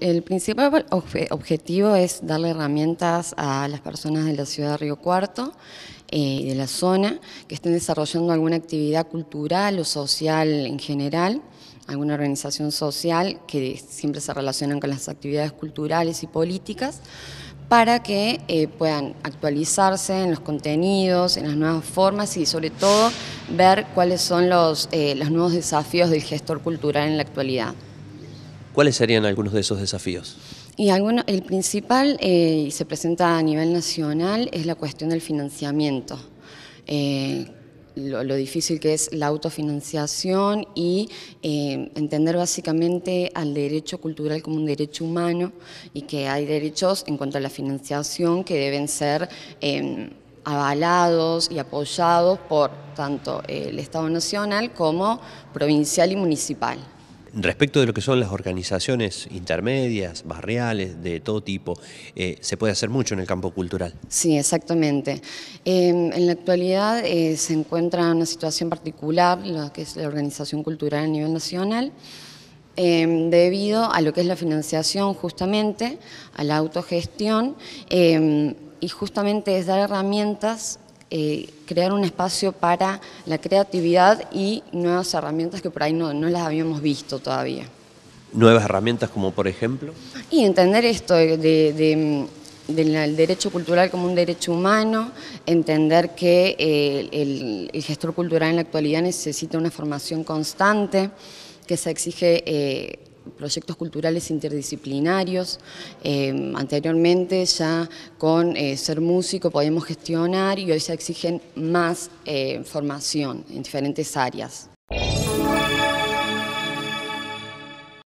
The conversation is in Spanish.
El principal objetivo es darle herramientas a las personas de la ciudad de Río Cuarto y eh, de la zona que estén desarrollando alguna actividad cultural o social en general, alguna organización social que siempre se relacionan con las actividades culturales y políticas para que eh, puedan actualizarse en los contenidos, en las nuevas formas y sobre todo ver cuáles son los eh, nuevos desafíos del gestor cultural en la actualidad. ¿Cuáles serían algunos de esos desafíos? Y el principal, eh, y se presenta a nivel nacional, es la cuestión del financiamiento. Eh, lo, difícil que es la autofinanciación y eh, entender básicamente al derecho cultural como un derecho humano y que hay derechos en cuanto a la financiación que deben ser em, avalados y apoyados por tanto el Estado Nacional como provincial y municipal. Respecto de lo que son las organizaciones intermedias, barriales, de todo tipo, eh, se puede hacer mucho en el campo cultural. Sí, exactamente. Em, en la actualidad eh, se encuentra una situación particular, lo que es la organización cultural a nivel nacional, em, debido a lo que es la financiación justamente, a la autogestión, em, y justamente es dar herramientas eh, crear un espacio para la creatividad y nuevas herramientas que por ahí no, las habíamos visto todavía. ¿Nuevas herramientas como por ejemplo? Y entender esto del derecho cultural como un derecho humano, entender que eh, el, gestor cultural en la actualidad necesita una formación constante, que se exige eh, proyectos culturales interdisciplinarios. Eh, anteriormente ya con eh, ser músico podíamos gestionar y hoy ya exigen más eh, formación en diferentes áreas.